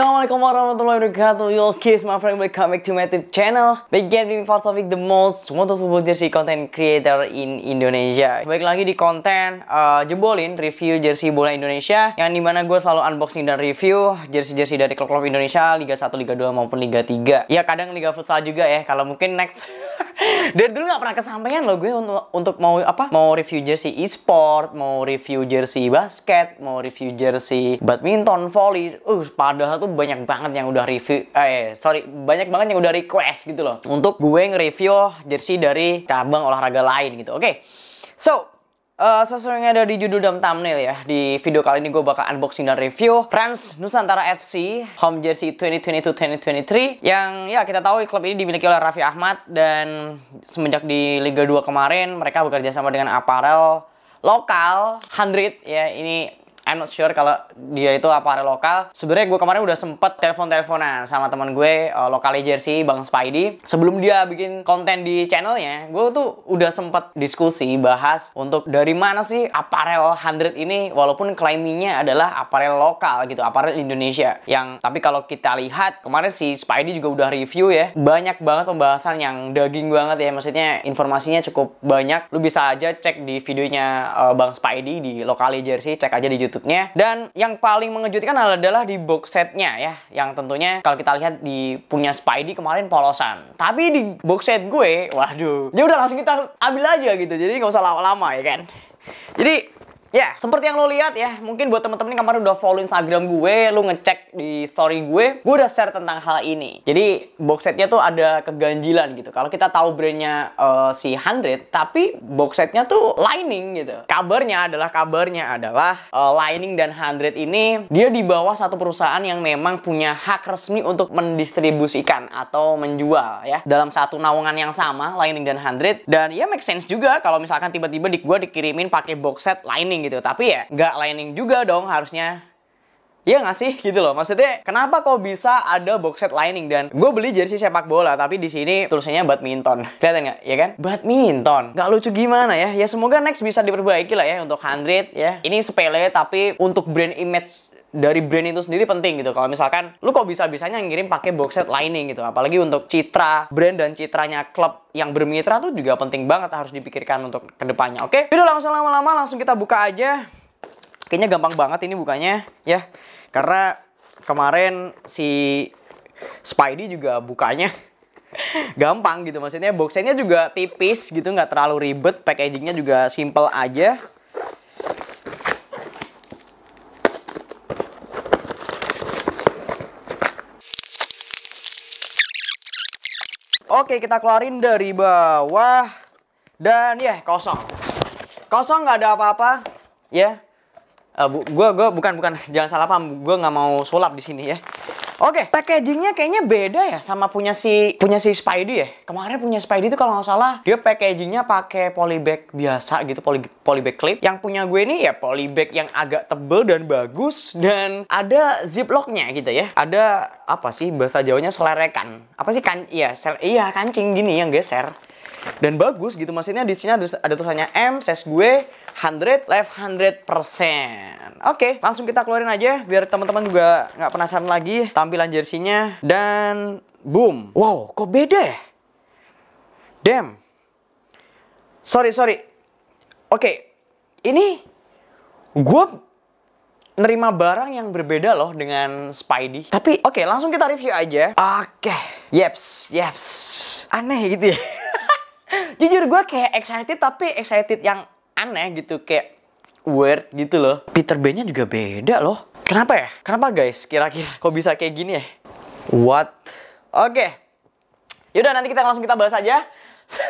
Assalamualaikum warahmatullahi wabarakatuh Yo kiss my friend welcome back to my YouTube channel Begin with first Taufik the most wanted jersey content creator in Indonesia Baik lagi di konten uh, jebolin review jersey bola Indonesia Yang dimana gue selalu unboxing dan review jersey-jersey dari klub-klub Indonesia Liga 1, Liga 2 maupun Liga 3 Ya kadang Liga Futsal juga ya kalau mungkin next Dari dulu gak pernah kesampaian loh gue untuk, untuk mau apa Mau review jersey e-sport, mau review jersey basket, mau review jersey badminton, volley Uh padahal tuh banyak banget yang udah review eh sorry banyak banget yang udah request gitu loh untuk gue nge-review jersey dari cabang olahraga lain gitu. Oke. Okay. So, Uh, sesuai ada di judul dan thumbnail ya Di video kali ini gue bakal unboxing dan review Trans Nusantara FC Home Jersey 2022-2023 Yang ya kita tahu klub ini dimiliki oleh Raffi Ahmad Dan semenjak di Liga 2 kemarin Mereka bekerja sama dengan aparel lokal 100 ya Ini I'm not sure kalau dia itu aparel lokal. Sebenarnya gue kemarin udah sempet telepon-teleponan sama teman gue uh, eh, lokalnya Jersey, Bang Spidey. Sebelum dia bikin konten di channelnya, gue tuh udah sempet diskusi bahas untuk dari mana sih aparel 100 ini walaupun claimingnya adalah aparel lokal gitu, aparel Indonesia. Yang tapi kalau kita lihat kemarin si Spidey juga udah review ya, banyak banget pembahasan yang daging banget ya, maksudnya informasinya cukup banyak. Lu bisa aja cek di videonya uh, Bang Spidey di lokalnya Jersey, cek aja di YouTube maksudnya. Dan yang paling mengejutkan adalah di box setnya ya, yang tentunya kalau kita lihat di punya Spidey kemarin polosan. Tapi di box set gue, waduh, ya udah langsung kita ambil aja gitu. Jadi nggak usah lama-lama ya kan. Jadi Ya, yeah, seperti yang lo lihat ya, mungkin buat temen-temen yang kemarin udah follow Instagram gue, lo ngecek di story gue, gue udah share tentang hal ini. Jadi box setnya tuh ada keganjilan gitu. Kalau kita tahu brandnya uh, si Hundred, tapi box setnya tuh lining gitu. Kabarnya adalah kabarnya adalah uh, lining dan Hundred ini dia di bawah satu perusahaan yang memang punya hak resmi untuk mendistribusikan atau menjual ya dalam satu naungan yang sama lining dan Hundred. dan ya make sense juga kalau misalkan tiba-tiba di gue dikirimin pakai box set lining lightning gitu. Tapi ya nggak lining juga dong harusnya. Iya nggak sih gitu loh. Maksudnya kenapa kok bisa ada box set lining dan gue beli jersey sepak bola tapi di sini tulisannya badminton. Kelihatan nggak? Ya kan? Badminton. Nggak lucu gimana ya? Ya semoga next bisa diperbaiki lah ya untuk hundred ya. Ini sepele tapi untuk brand image dari brand itu sendiri penting gitu. Kalau misalkan lu kok bisa-bisanya ngirim pakai box set lining gitu. Apalagi untuk citra brand dan citranya klub yang bermitra tuh juga penting banget harus dipikirkan untuk kedepannya. Oke, video langsung lama-lama langsung kita buka aja. Kayaknya gampang banget ini bukanya ya. Karena kemarin si Spidey juga bukanya gampang gitu maksudnya box juga tipis gitu nggak terlalu ribet packagingnya juga simple aja Oke, kita keluarin dari bawah. Dan ya, yeah, kosong. Kosong nggak ada apa-apa. Ya. Yeah. Uh, bu, gua, gua bukan bukan jangan salah paham. Gua nggak mau sulap di sini ya. Oke, okay, packagingnya kayaknya beda ya sama punya si punya si Spidey ya. Kemarin punya Spidey itu kalau nggak salah dia packagingnya pakai polybag biasa gitu, poly polybag clip. Yang punya gue ini ya polybag yang agak tebel dan bagus dan ada ziplocknya gitu ya. Ada apa sih bahasa Jawanya selerekan? Apa sih kan? Iya, sel iya kancing gini yang geser dan bagus gitu maksudnya di sini ada, tulisannya M size gue 100 life 100 persen oke langsung kita keluarin aja biar teman-teman juga nggak penasaran lagi tampilan jersinya dan boom wow kok beda ya damn sorry sorry oke ini gue nerima barang yang berbeda loh dengan Spidey. Tapi oke, okay, langsung kita review aja. Oke. Okay. Yeps, yeps. Aneh gitu ya jujur gue kayak excited tapi excited yang aneh gitu kayak weird gitu loh. Peter b nya juga beda loh. Kenapa ya? Kenapa guys? Kira-kira kok bisa kayak gini ya? What? Oke. Okay. Yaudah nanti kita langsung kita bahas aja.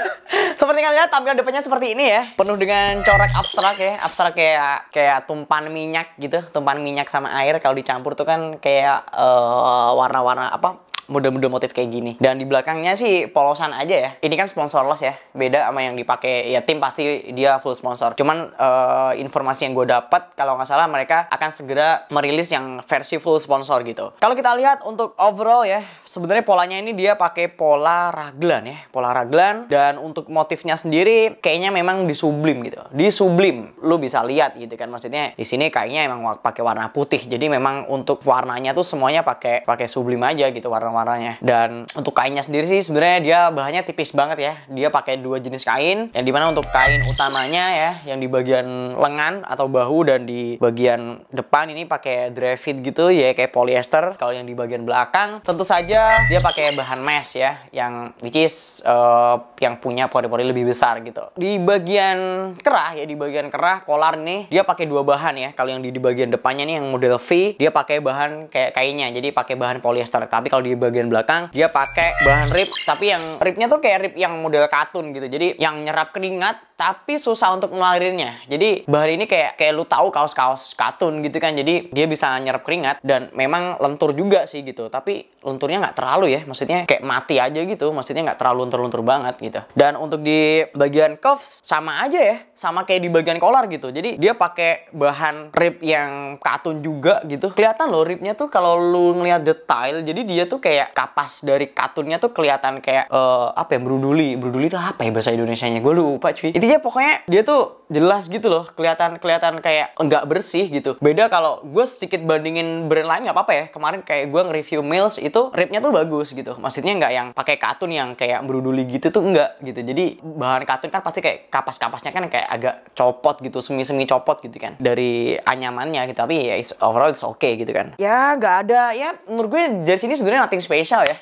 seperti kalian lihat tampilan depannya seperti ini ya. Penuh dengan corak abstrak ya. Abstrak kayak kayak tumpahan minyak gitu. Tumpahan minyak sama air kalau dicampur tuh kan kayak eh, warna-warna uh, warna -warna apa? model-model motif kayak gini. Dan di belakangnya sih polosan aja ya. Ini kan sponsorless ya. Beda sama yang dipakai ya tim pasti dia full sponsor. Cuman uh, informasi yang gue dapat kalau nggak salah mereka akan segera merilis yang versi full sponsor gitu. Kalau kita lihat untuk overall ya, sebenarnya polanya ini dia pakai pola raglan ya, pola raglan dan untuk motifnya sendiri kayaknya memang di sublim gitu. di sublim Lu bisa lihat gitu kan maksudnya di sini kayaknya emang pakai warna putih. Jadi memang untuk warnanya tuh semuanya pakai pakai sublim aja gitu warna warna-warnanya. Dan untuk kainnya sendiri sih sebenarnya dia bahannya tipis banget ya. Dia pakai dua jenis kain yang dimana untuk kain utamanya ya yang di bagian lengan atau bahu dan di bagian depan ini pakai fit gitu ya kayak polyester. Kalau yang di bagian belakang tentu saja dia pakai bahan mesh ya yang which is uh, yang punya pori-pori lebih besar gitu. Di bagian kerah ya di bagian kerah kolar nih dia pakai dua bahan ya. Kalau yang di, di bagian depannya nih yang model V dia pakai bahan kayak kainnya jadi pakai bahan polyester. Tapi kalau di bagian belakang dia pakai bahan rib tapi yang ribnya tuh kayak rib yang model katun gitu jadi yang nyerap keringat tapi susah untuk ngeluarinnya jadi bahan ini kayak kayak lu tahu kaos-kaos katun gitu kan jadi dia bisa nyerap keringat dan memang lentur juga sih gitu tapi lenturnya nggak terlalu ya maksudnya kayak mati aja gitu maksudnya nggak terlalu lentur-lentur banget gitu dan untuk di bagian cuffs sama aja ya sama kayak di bagian collar gitu jadi dia pakai bahan rib yang katun juga gitu kelihatan loh ribnya tuh kalau lu ngeliat detail jadi dia tuh kayak kayak kapas dari katunnya tuh kelihatan kayak uh, apa ya bruduli bruduli itu apa ya bahasa Indonesia nya gue lupa cuy intinya pokoknya dia tuh jelas gitu loh kelihatan kelihatan kayak nggak bersih gitu beda kalau gue sedikit bandingin brand lain nggak apa-apa ya kemarin kayak gue nge-review Mills itu ripnya tuh bagus gitu maksudnya nggak yang pakai katun yang kayak beruduli gitu tuh nggak gitu jadi bahan katun kan pasti kayak kapas-kapasnya kan kayak agak copot gitu semi-semi copot gitu kan dari anyamannya gitu tapi ya it's, overall it's okay gitu kan ya nggak ada ya menurut gue dari sini sebenarnya nothing special ya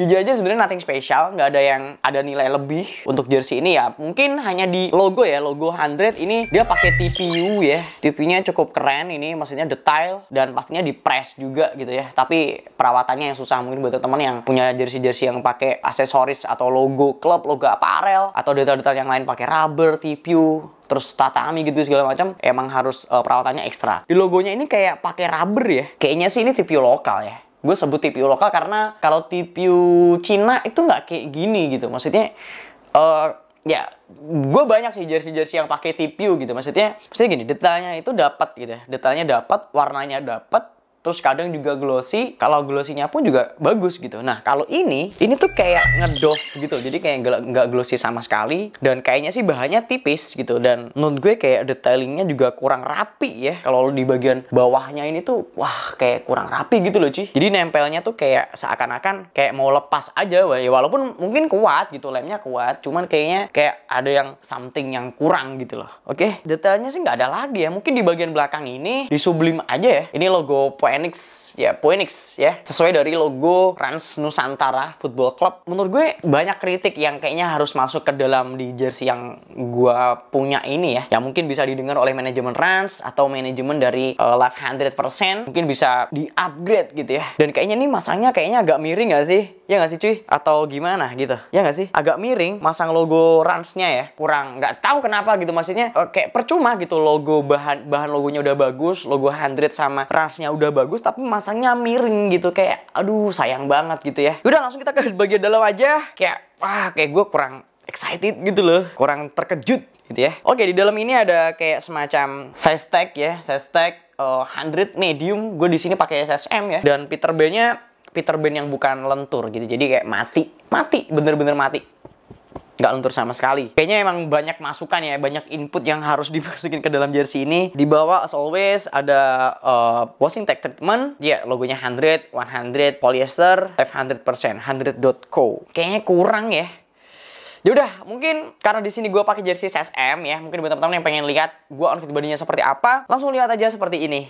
Jujur aja sebenarnya nothing special, nggak ada yang ada nilai lebih untuk jersey ini ya. Mungkin hanya di logo ya, logo 100 ini dia pakai TPU ya. TPU-nya cukup keren ini, maksudnya detail dan pastinya di press juga gitu ya. Tapi perawatannya yang susah mungkin buat teman yang punya jersey-jersey yang pakai aksesoris atau logo klub, logo aparel atau detail-detail yang lain pakai rubber, TPU, terus tatami gitu segala macam emang harus uh, perawatannya ekstra. Di logonya ini kayak pakai rubber ya. Kayaknya sih ini TPU lokal ya gue sebut TPU lokal karena kalau TPU Cina itu nggak kayak gini gitu maksudnya uh, ya gue banyak sih jersey-jersey yang pakai TPU gitu maksudnya maksudnya gini detailnya itu dapat gitu ya detailnya dapat warnanya dapat terus kadang juga glossy kalau glossynya pun juga bagus gitu nah kalau ini ini tuh kayak ngedoff gitu jadi kayak nggak glossy sama sekali dan kayaknya sih bahannya tipis gitu dan menurut gue kayak detailingnya juga kurang rapi ya kalau di bagian bawahnya ini tuh wah kayak kurang rapi gitu loh cuy jadi nempelnya tuh kayak seakan-akan kayak mau lepas aja ya walaupun mungkin kuat gitu lemnya kuat cuman kayaknya kayak ada yang something yang kurang gitu loh oke detailnya sih nggak ada lagi ya mungkin di bagian belakang ini di sublim aja ya ini logo Enix ya Phoenix ya sesuai dari logo Rans Nusantara Football Club menurut gue banyak kritik yang kayaknya harus masuk ke dalam di jersey yang gue punya ini ya yang mungkin bisa didengar oleh manajemen Rans atau manajemen dari uh, Live 100% mungkin bisa di upgrade gitu ya dan kayaknya nih masangnya kayaknya agak miring gak sih ya gak sih cuy atau gimana gitu ya gak sih agak miring masang logo Ransnya ya kurang nggak tahu kenapa gitu maksudnya uh, kayak percuma gitu logo bahan bahan logonya udah bagus logo Hundred sama Ransnya udah bagus tapi masangnya miring gitu kayak aduh sayang banget gitu ya. Udah langsung kita ke bagian dalam aja. Kayak wah kayak gue kurang excited gitu loh, kurang terkejut gitu ya. Oke, di dalam ini ada kayak semacam size tag ya, size tag uh, eh, 100 medium. Gue di sini pakai SSM ya dan Peter Pan-nya Peter Ben yang bukan lentur gitu. Jadi kayak mati, mati, bener-bener mati nggak luntur sama sekali. Kayaknya emang banyak masukan ya, banyak input yang harus dimasukin ke dalam jersey ini. Di bawah as always ada uh, washing tech treatment. Ya, yeah, logonya 100, 100 polyester, 500%, 100.co. Kayaknya kurang ya. Ya udah, mungkin karena di sini gue pakai jersey SSM ya, mungkin buat teman-teman yang pengen lihat gue outfit bodinya seperti apa, langsung lihat aja seperti ini.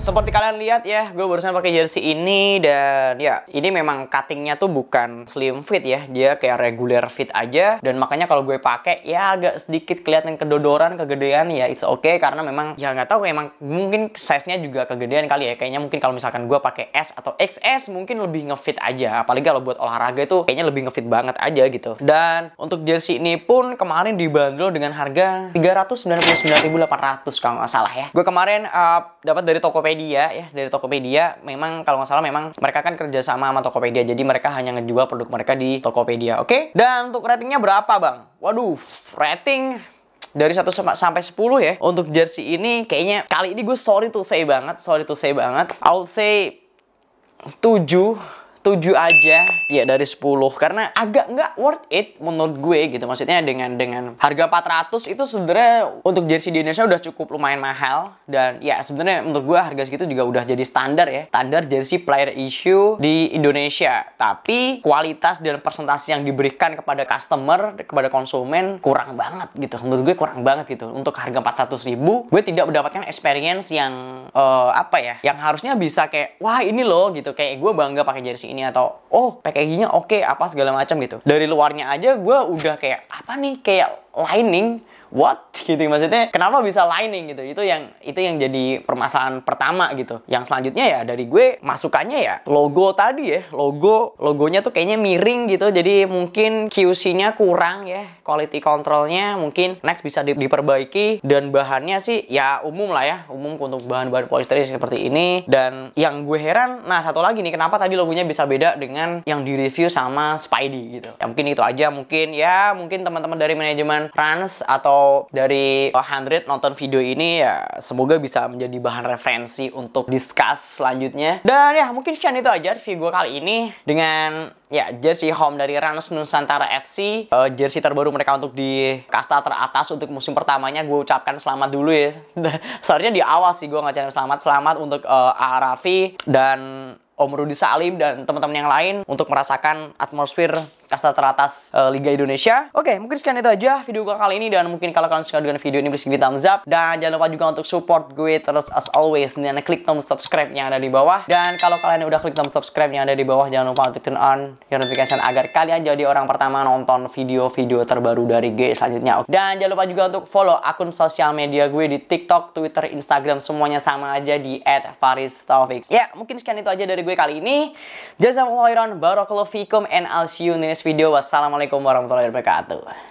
Seperti kalian lihat ya, gue barusan pakai jersey ini dan ya ini memang cuttingnya tuh bukan slim fit ya, dia kayak regular fit aja dan makanya kalau gue pakai ya agak sedikit kelihatan kedodoran, kegedean ya it's okay karena memang ya nggak tahu memang mungkin size-nya juga kegedean kali ya, kayaknya mungkin kalau misalkan gue pakai S atau XS mungkin lebih ngefit aja, apalagi kalau buat olahraga itu kayaknya lebih ngefit banget aja gitu. Dan untuk jersey ini pun kemarin dibanderol dengan harga 399.800 kalau nggak salah ya. Gue kemarin uh, dapat dari Tokopedia Tokopedia ya dari Tokopedia memang kalau nggak salah memang mereka kan kerja sama sama Tokopedia jadi mereka hanya ngejual produk mereka di Tokopedia oke okay? dan untuk ratingnya berapa bang waduh rating dari 1 sampai 10 ya untuk jersey ini kayaknya kali ini gue sorry to say banget sorry to say banget I'll say 7 7 aja ya dari 10 karena agak nggak worth it menurut gue gitu maksudnya dengan dengan harga 400 itu sebenarnya untuk jersey di Indonesia udah cukup lumayan mahal dan ya sebenarnya menurut gue harga segitu juga udah jadi standar ya standar jersey player issue di Indonesia tapi kualitas dan persentase yang diberikan kepada customer kepada konsumen kurang banget gitu menurut gue kurang banget gitu untuk harga 400 ribu gue tidak mendapatkan experience yang uh, apa ya yang harusnya bisa kayak wah ini loh gitu kayak gue bangga pakai jersey ini atau oh packagingnya oke okay, apa segala macam gitu dari luarnya aja gue udah kayak apa nih kayak lining what gitu maksudnya kenapa bisa lining gitu itu yang itu yang jadi permasalahan pertama gitu yang selanjutnya ya dari gue masukannya ya logo tadi ya logo logonya tuh kayaknya miring gitu jadi mungkin QC-nya kurang ya quality controlnya mungkin next bisa di diperbaiki dan bahannya sih ya umum lah ya umum untuk bahan-bahan polystyrene seperti ini dan yang gue heran nah satu lagi nih kenapa tadi logonya bisa beda dengan yang di review sama Spidey gitu ya mungkin itu aja mungkin ya mungkin teman-teman dari manajemen Rans atau kalau dari 100 nonton video ini ya semoga bisa menjadi bahan referensi untuk discuss selanjutnya. Dan ya mungkin sekian itu aja review gue kali ini dengan ya jersey home dari Rans Nusantara FC uh, eh, jersey terbaru mereka untuk di kasta teratas untuk musim pertamanya gue ucapkan selamat dulu ya seharusnya di awal sih gue ngajarin selamat selamat untuk uh, eh, Arafi dan Om Rudi Salim dan teman-teman yang lain untuk merasakan atmosfer kasta teratas uh, Liga Indonesia. Oke, okay, mungkin sekian itu aja video gue kali ini dan mungkin kalau kalian suka dengan video ini please give thumbs up dan jangan lupa juga untuk support gue terus as always dan klik tombol subscribe yang ada di bawah dan kalau kalian udah klik tombol subscribe yang ada di bawah jangan lupa untuk turn on notification agar kalian jadi orang pertama nonton video-video terbaru dari gue selanjutnya. Dan jangan lupa juga untuk follow akun sosial media gue di TikTok, Twitter, Instagram semuanya sama aja di @faristaufik. Ya, yeah, mungkin sekian itu aja dari gue kali ini. Jazakallahu khairan, barakallahu fikum and I'll see you next next video. Wassalamualaikum warahmatullahi wabarakatuh.